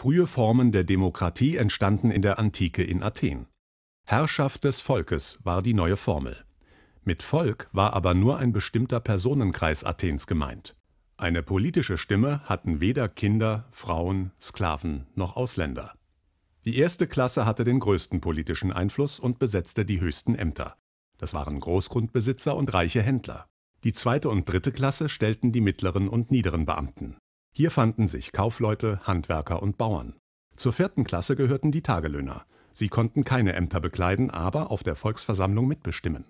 Frühe Formen der Demokratie entstanden in der Antike in Athen. Herrschaft des Volkes war die neue Formel. Mit Volk war aber nur ein bestimmter Personenkreis Athens gemeint. Eine politische Stimme hatten weder Kinder, Frauen, Sklaven noch Ausländer. Die erste Klasse hatte den größten politischen Einfluss und besetzte die höchsten Ämter. Das waren Großgrundbesitzer und reiche Händler. Die zweite und dritte Klasse stellten die mittleren und niederen Beamten. Hier fanden sich Kaufleute, Handwerker und Bauern. Zur vierten Klasse gehörten die Tagelöhner. Sie konnten keine Ämter bekleiden, aber auf der Volksversammlung mitbestimmen